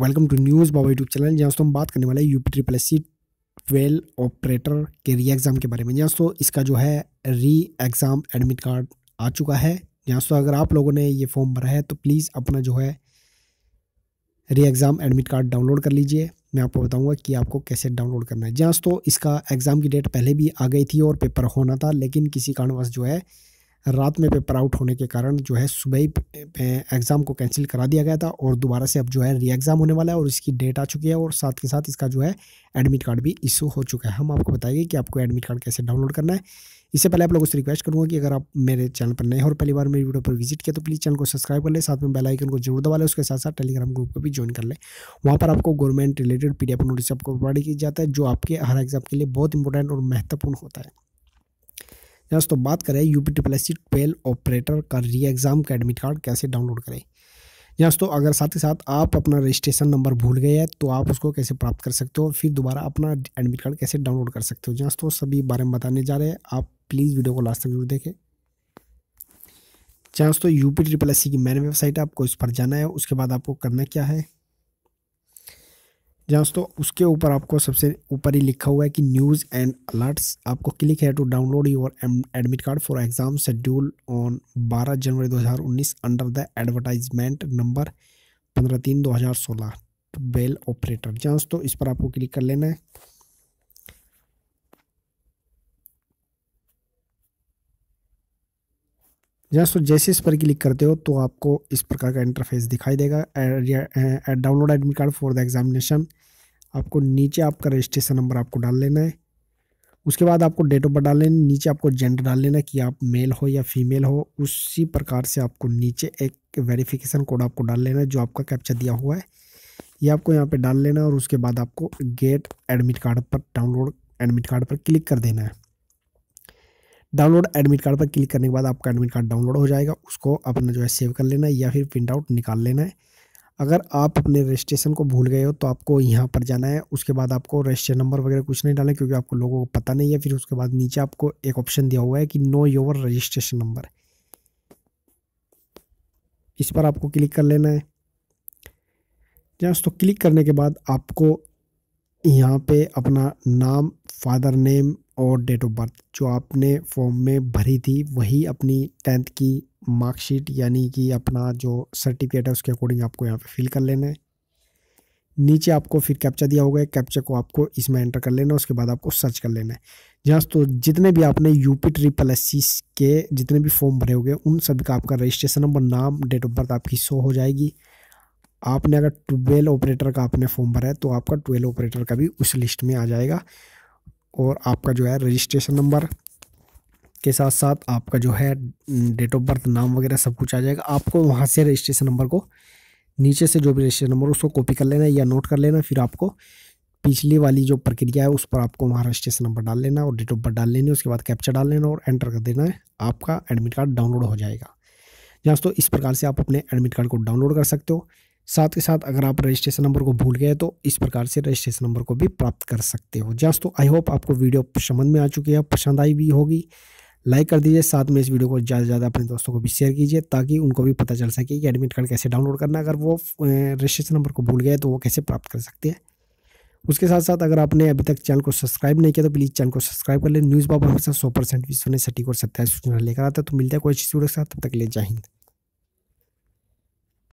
welcome to news Baba YouTube channel जहाँ दोस्तों हम बात करने वाले हैं UP triple S C twelve operator के री एग्ज़ाम के बारे में जहाँ दोस्तों इसका जो है री एग्ज़ाम एडमिट कार्ड आ चुका है जहाँ दोस्तों अगर आप लोगों ने ये फॉर्म भरा है तो प्लीज़ अपना जो है री एग्ज़ाम एडमिट कार्ड डाउनलोड कर लीजिए मैं आपको बताऊँगा कि आपको कैसे डाउनलोड करना है जहाँ दोस्तों इसका एग्ज़ाम की डेट पहले भी आ गई थी और पेपर होना था लेकिन किसी कारणवश जो है रात में पेपर आउट होने के कारण जो है सुबह ही एग्ज़ाम को कैंसिल करा दिया गया था और दोबारा से अब जो है री एग्ज़ाम होने वाला है और इसकी डेट आ चुकी है और साथ के साथ इसका जो है एडमिट कार्ड भी इशू हो चुका है हम आपको बताएंगे कि आपको एडमिट कार्ड कैसे डाउनलोड करना है इससे पहले आप लोगों से रिक्वेस्ट करूँगा कि अगर आप मेरे चैनल पर नए हो और पहली बार मेरी वीडियो पर विजिट किया तो प्लीज़ चैनल को सब्सक्राइब कर लें साथ में बेल आइकन को जरूर दबा लें उसके साथ साथ टेलीग्राम ग्रुप को भी ज्वाइन कर लें वहाँ पर आपको government related P D notice आपको प्रोवाइड किया जाता है जो आपके हर एग्जाम के लिए बहुत इंपॉर्टेंट और महत्वपूर्ण होता है यहाँ दोस्तों बात करें U P triple S C twelve operator का री एग्ज़ाम का एडमिट कार्ड कैसे डाउनलोड करें यहाँ दोस्तों अगर साथ ही साथ आप अपना रजिस्ट्रेशन नंबर भूल गए हैं तो आप उसको कैसे प्राप्त कर सकते हो फिर दोबारा अपना एडमिट कार्ड कैसे डाउनलोड कर सकते हो यहाँ दोस्तों सभी बारे में बताने जा रहे हैं आप प्लीज़ वीडियो को लास्ट तक जरूर देखें जहाँ दोस्तों U P triple S C की मैन वेबसाइट है आपको इस पर जाना है उसके बाद आपको करना क्या है जहाँ दोस्तों उसके ऊपर आपको सबसे ऊपर ही लिखा हुआ है कि न्यूज़ एंड अलर्ट्स आपको क्लिक है to download your admit card for exam schedule on 12 January 2019 under the advertisement number पंद्रह तीन 2016 तो बेल ऑपरेटर जहाँ दोस्तों इस पर आपको क्लिक कर लेना है जहाँ सो जैसे इस पर क्लिक करते हो तो आपको इस प्रकार का इंटरफेस दिखाई देगा download admit card for the examination आपको नीचे आपका रजिस्ट्रेशन नंबर आपको डाल लेना है उसके बाद आपको डेट ऑफ बर्थ डाल लेना नीचे आपको जेंडर डाल लेना कि आप मेल हो या फीमेल हो उसी प्रकार से आपको नीचे एक वेरिफिकेशन कोड आपको डाल लेना है जो आपका कैप्चा दिया हुआ है ये आपको यहाँ पे डाल लेना है और उसके बाद आपको गेट एडमिट कार्ड पर डाउनलोड एडमिट कार्ड पर क्लिक कर देना है डाउनलोड एडमिट कार्ड पर क्लिक करने के बाद आपका एडमिट कार्ड डाउनलोड हो जाएगा उसको अपना जो है सेव कर लेना है या फिर प्रिंट आउट निकाल लेना है अगर आप अपने रजिस्ट्रेशन को भूल गए हो तो आपको यहाँ पर जाना है उसके बाद आपको रजिस्ट्रेशन नंबर वगैरह कुछ नहीं डालना क्योंकि आपको लोगों को पता नहीं है फिर उसके बाद नीचे आपको एक ऑप्शन दिया हुआ है कि नो योर रजिस्ट्रेशन नंबर इस पर आपको क्लिक कर लेना है जहाँ तो क्लिक करने के बाद आपको यहाँ पे अपना नाम फादर नेम और डेट ऑफ बर्थ जो आपने फॉर्म में भरी थी वही अपनी टेंथ की मार्कशीट यानी कि अपना जो सर्टिफिकेट है उसके अकॉर्डिंग आपको यहाँ पे फिल कर लेना है नीचे आपको फिर कैप्चा दिया होगा कैप्चा को आपको इसमें एंटर कर लेना है उसके बाद आपको सर्च कर लेना है जहाँ तो जितने भी आपने U P triple S C के जितने भी फॉर्म भरे होंगे उन सभी का आपका रजिस्ट्रेशन नंबर नाम डेट ऑफ बर्थ आपकी शो हो जाएगी आपने अगर ट्वेल्व ऑपरेटर का आपने फॉर्म भरा है तो आपका ट्वेल्व ऑपरेटर का भी उस लिस्ट में आ जाएगा और आपका जो है रजिस्ट्रेशन नंबर के साथ साथ आपका जो है डेट ऑफ बर्थ नाम वगैरह सब कुछ आ जाएगा आपको वहाँ से रजिस्ट्रेशन नंबर को नीचे से जो भी रजिस्ट्रेशन नंबर उसको कॉपी कर लेना या नोट कर लेना फिर आपको पिछली वाली जो प्रक्रिया है उस पर आपको वहाँ रजिस्ट्रेशन नंबर डाल लेना और डेट ऑफ बर्थ डाल लेनी उसके बाद कैप्चर डाल लेना और एंटर कर देना है आपका एडमिट कार्ड डाउनलोड हो जाएगा दोस्तों इस प्रकार से आप अपने एडमिट कार्ड को डाउनलोड कर सकते हो साथ ही साथ अगर आप रजिस्ट्रेशन नंबर को भूल गए तो इस प्रकार से रजिस्ट्रेशन नंबर को भी प्राप्त कर सकते हो तो आई होप आपको वीडियो समझ में आ चुकी है पसंद आई भी होगी लाइक कर दीजिए साथ में इस वीडियो को ज़्यादा से ज़्यादा अपने दोस्तों को भी शेयर कीजिए ताकि उनको भी पता चल सके कि एडमिट कार्ड कैसे डाउनलोड करना अगर वो रजिस्ट्रेशन नंबर को भूल गए तो वो कैसे प्राप्त कर सकते हैं उसके साथ साथ अगर आपने अभी तक चैनल को सब्सक्राइब नहीं किया तो प्लीज़ चैनल को सब्सक्राइब कर ले न्यूज़ बाबा हमेशा सौ परसेंट विश्व ने सटीक और सत्याईस सूचना लेकर आता है तो मिलता है कोई अच्छी वीडियो के साथ तब तक ले जाएंगे